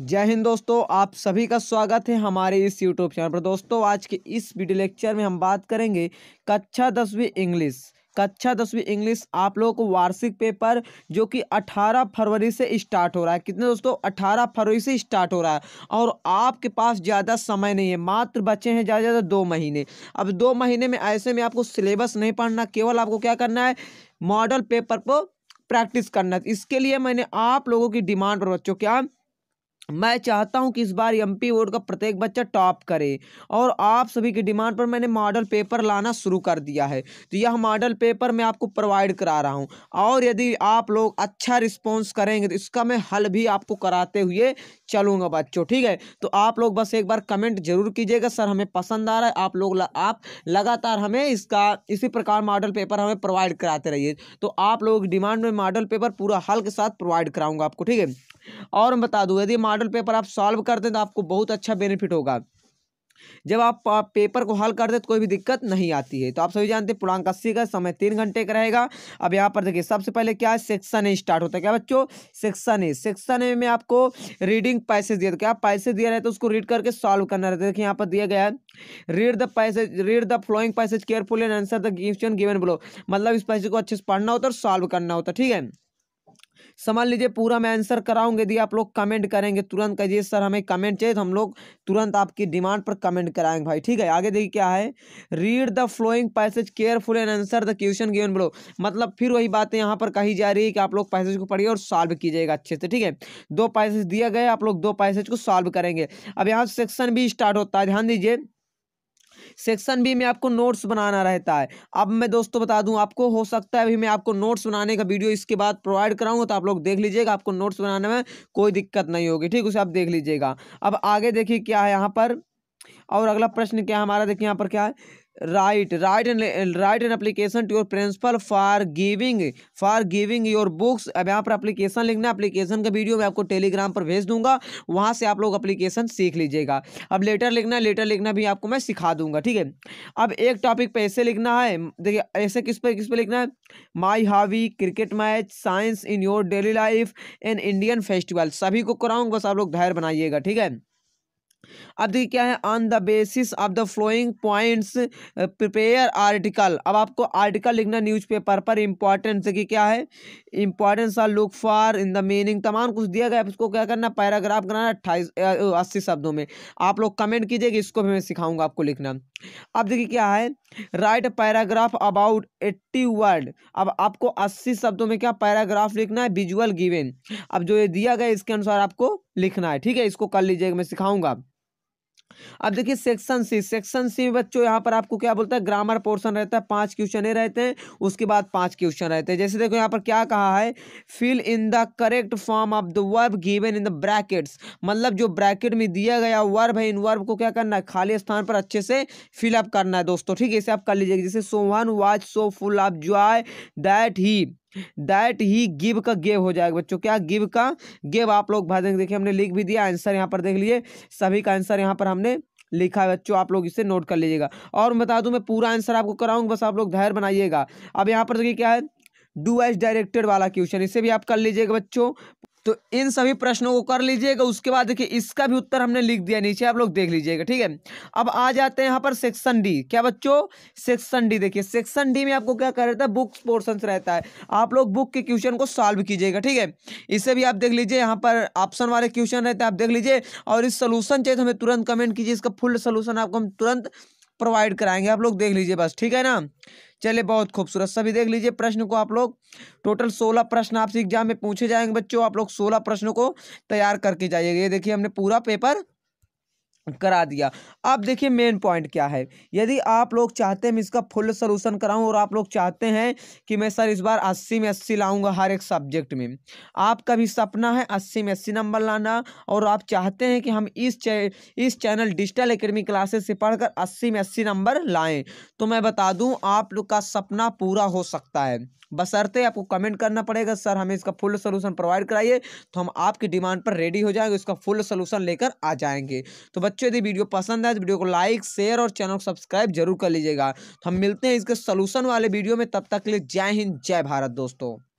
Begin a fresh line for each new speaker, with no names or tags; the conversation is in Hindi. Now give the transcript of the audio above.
जय हिंद दोस्तों आप सभी का स्वागत है हमारे इस यूट्यूब चैनल पर दोस्तों आज के इस वीडियो लेक्चर में हम बात करेंगे कक्षा दसवीं इंग्लिश कक्षा दसवीं इंग्लिश आप लोगों को वार्षिक पेपर जो कि 18 फरवरी से स्टार्ट हो रहा है कितने दोस्तों 18 फरवरी से स्टार्ट हो रहा है और आपके पास ज़्यादा समय नहीं है मात्र बचे हैं ज़्यादा ज़्यादा दो महीने अब दो महीने में ऐसे में आपको सिलेबस नहीं पढ़ना केवल आपको क्या करना है मॉडल पेपर को प्रैक्टिस करना इसके लिए मैंने आप लोगों की डिमांड पर बच्चों क्या मैं चाहता हूं कि इस बार एम पी बोर्ड का प्रत्येक बच्चा टॉप करे और आप सभी की डिमांड पर मैंने मॉडल पेपर लाना शुरू कर दिया है तो यह मॉडल पेपर मैं आपको प्रोवाइड करा रहा हूं और यदि आप लोग अच्छा रिस्पॉन्स करेंगे तो इसका मैं हल भी आपको कराते हुए चलूँगा बच्चों ठीक है तो आप लोग बस एक बार कमेंट जरूर कीजिएगा सर हमें पसंद आ रहा है आप लोग ल, आप लगातार हमें इसका इसी प्रकार मॉडल पेपर हमें प्रोवाइड कराते रहिए तो आप लोग डिमांड में मॉडल पेपर पूरा हल के साथ प्रोवाइड कराऊंगा आपको ठीक है और मैं बता दूँ यदि मॉडल पेपर आप सॉल्व करते हैं तो आपको बहुत अच्छा बेनिफिट होगा जब आप पेपर को हल करते तो कोई भी दिक्कत नहीं आती है तो आप सभी जानते हैं पूर्णांक अस्सी का समय तीन घंटे का रहेगा अब यहाँ पर देखिए सबसे पहले क्या है सेक्शन ए स्टार्ट होता है क्या बच्चों सेक्शन ए सेक्शन ए में आपको रीडिंग पैसेज दिया तो क्या पैसेज दिया रहता है तो उसको रीड करके सॉल्व करना रहता है देखिए यहाँ पर दिया गया है read the passage read the following passage careful and answer the question given below मतलब इस पैसेज को अच्छे से पढ़ना होता है और सॉल्व करना होता है ठीक है समझ लीजिए पूरा मैं आंसर कराऊंगे यदि आप लोग कमेंट करेंगे तुरंत कहिए सर हमें कमेंट चाहिए तो हम लोग तुरंत आपकी डिमांड पर कमेंट कराएंगे भाई ठीक है आगे देखिए क्या है read the following passage careful and answer the question given below मतलब फिर वही बातें यहाँ पर कही जा रही है कि आप लोग पैसेज को पढ़िए और सॉल्व कीजिएगा अच्छे से ठीक है दो पैसेज दिया गया आप लोग दो पैसेज को सॉल्व करेंगे अब यहाँ सेक्शन भी स्टार्ट होता है ध्यान दीजिए सेक्शन बी में आपको नोट्स बनाना रहता है अब मैं दोस्तों बता दूं आपको हो सकता है अभी मैं आपको नोट्स बनाने का वीडियो इसके बाद प्रोवाइड कराऊंगा तो आप लोग देख लीजिएगा आपको नोट्स बनाने में कोई दिक्कत नहीं होगी ठीक उसे आप देख लीजिएगा अब आगे देखिए क्या है यहाँ पर और अगला प्रश्न क्या हमारा देखिए यहाँ पर क्या है write write write an application to your principal for giving for giving your books अब यहाँ पर अप्लीकेशन लिखना है अप्लीकेशन का वीडियो मैं आपको टेलीग्राम पर भेज दूंगा वहाँ से आप लोग अप्लीकेशन सीख लीजिएगा अब लेटर लिखना है लेटर लिखना भी आपको मैं सिखा दूंगा ठीक है अब एक टॉपिक पर ऐसे लिखना है देखिए ऐसे किस पर किस पर लिखना है my hobby cricket match science in your daily life an Indian festival सभी को कराऊंगा बस आप लोग धैर्य बनाइएगा ठीक है अब देखिए क्या है on the basis of the following points prepare article अब आपको आर्टिकल लिखना न्यूज़पेपर पर इम्पॉर्टेंस देखिए क्या है importance are look for in the meaning तमाम कुछ दिया गया इसको क्या करना पैराग्राफ बनाना अट्ठाईस अस्सी शब्दों में आप लोग कमेंट कीजिएगा इसको भी मैं सिखाऊंगा आपको लिखना अब देखिए क्या है write paragraph about eighty word अब आपको अस्सी शब्दों में क्या पैराग्राफ लिखना है विजुअल गिवेन अब जो ये दिया गया इसके अनुसार आपको लिखना है ठीक है इसको कर लीजिएगा मैं सिखाऊंगा अब देखिए सेक्शन सी सेक्शन सी में बच्चों यहाँ पर आपको क्या बोलता है ग्रामर पोर्सन रहता है पाँच क्वेश्चन रहते हैं उसके बाद पाँच क्वेश्चन रहते हैं जैसे देखो यहाँ पर क्या कहा है fill in the correct form of the verb given in the brackets मतलब जो ब्रैकेट में दिया गया वर्ब है इन वर्ब को क्या करना है खाली स्थान पर अच्छे से फिलअप करना है दोस्तों ठीक है इसे आप कर लीजिएगा जैसे Sohan was so full of joy that he that he give का गेव हो जाएगा बच्चों क्या गिव का गेव आप लोग भाई देखिए हमने लिख भी दिया आंसर यहाँ पर देख लीजिए सभी का आंसर यहाँ पर हमने लिखा है बच्चों आप लोग इसे नोट कर लीजिएगा और बता दूं मैं पूरा आंसर आपको कराऊंगा बस आप लोग धैर्य बनाइएगा अब यहाँ पर देखिए क्या है डू एस डायरेक्टेड वाला क्वेश्चन इसे भी आप कर लीजिएगा बच्चों तो इन सभी प्रश्नों को कर लीजिएगा उसके बाद देखिए इसका भी उत्तर हमने लिख दिया नीचे आप लोग देख लीजिएगा ठीक है अब आ जाते हैं यहाँ पर सेक्शन डी क्या बच्चों सेक्शन डी देखिए सेक्शन डी में आपको क्या कर रहता है बुक्स पोर्सन रहता है आप लोग बुक के क्वेश्चन को सॉल्व कीजिएगा ठीक है इसे भी आप देख लीजिए यहाँ पर ऑप्शन वाले क्वेश्चन रहते हैं आप देख लीजिए और इस सोलूशन चाहिए तो हमें तुरंत कमेंट कीजिए इसका फुल सोल्यूशन आपको हम तुरंत प्रोवाइड कराएंगे आप लोग देख लीजिए बस ठीक है ना चले बहुत खूबसूरत सभी देख लीजिए प्रश्न को आप लोग टोटल सोलह प्रश्न आपसे एग्जाम में पूछे जाएंगे बच्चों आप लोग सोलह प्रश्नों को तैयार करके जाइएगा ये देखिए हमने पूरा पेपर करा दिया अब देखिए मेन पॉइंट क्या है यदि आप लोग चाहते हैं मैं इसका फुल सोल्यूशन कराऊं और आप लोग चाहते हैं कि मैं सर इस बार अस्सी में अस्सी लाऊंगा हर एक सब्जेक्ट में आपका भी सपना है अस्सी में अस्सी नंबर लाना और आप चाहते हैं कि हम इस चे, इस चैनल डिजिटल एकेडमी क्लासेस से पढ़कर अस्सी में अस्सी नंबर लाएँ तो मैं बता दूँ आप लोग का सपना पूरा हो सकता है बसरते आपको कमेंट करना पड़ेगा सर हमें इसका फुल सोल्यूशन प्रोवाइड कराइए तो हम आपकी डिमांड पर रेडी हो जाएंगे इसका फुल सोल्यूशन लेकर आ जाएंगे तो बच्चों यदि वीडियो पसंद है तो वीडियो को लाइक शेयर और चैनल को सब्सक्राइब जरूर कर लीजिएगा तो हम मिलते हैं इसके सोलूशन वाले वीडियो में तब तक के लिए जय हिंद जय भारत दोस्तों